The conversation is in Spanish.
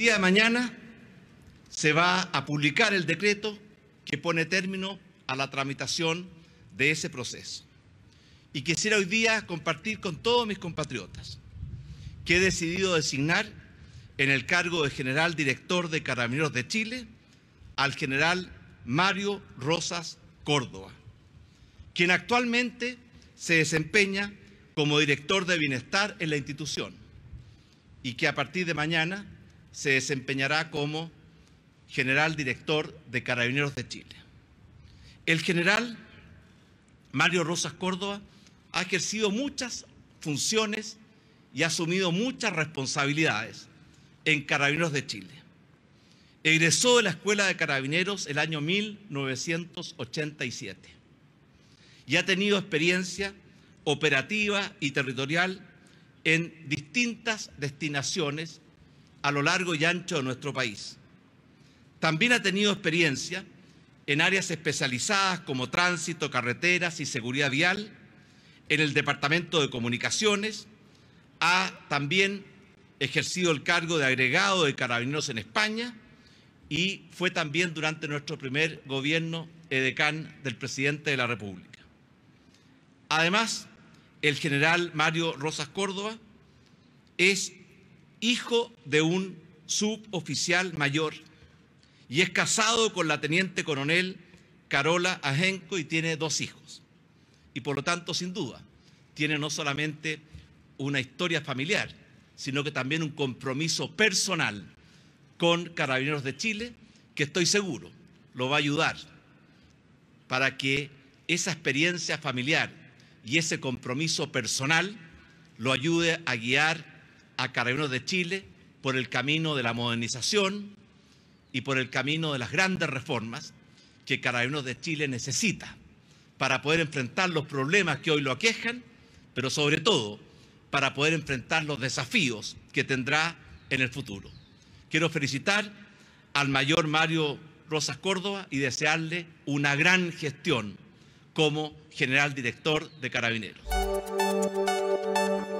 día de mañana se va a publicar el decreto que pone término a la tramitación de ese proceso. Y quisiera hoy día compartir con todos mis compatriotas que he decidido designar en el cargo de general director de Carabineros de Chile al general Mario Rosas Córdoba, quien actualmente se desempeña como director de bienestar en la institución y que a partir de mañana se desempeñará como general director de Carabineros de Chile. El general Mario Rosas Córdoba ha ejercido muchas funciones y ha asumido muchas responsabilidades en Carabineros de Chile. Egresó de la Escuela de Carabineros el año 1987 y ha tenido experiencia operativa y territorial en distintas destinaciones a lo largo y ancho de nuestro país. También ha tenido experiencia en áreas especializadas como tránsito, carreteras y seguridad vial, en el Departamento de Comunicaciones, ha también ejercido el cargo de agregado de carabineros en España y fue también durante nuestro primer gobierno edecán del presidente de la República. Además, el general Mario Rosas Córdoba es hijo de un suboficial mayor y es casado con la teniente coronel Carola Ajenco y tiene dos hijos. Y por lo tanto, sin duda, tiene no solamente una historia familiar, sino que también un compromiso personal con Carabineros de Chile, que estoy seguro lo va a ayudar para que esa experiencia familiar y ese compromiso personal lo ayude a guiar a Carabineros de Chile por el camino de la modernización y por el camino de las grandes reformas que Carabineros de Chile necesita para poder enfrentar los problemas que hoy lo aquejan, pero sobre todo para poder enfrentar los desafíos que tendrá en el futuro. Quiero felicitar al mayor Mario Rosas Córdoba y desearle una gran gestión como general director de Carabineros.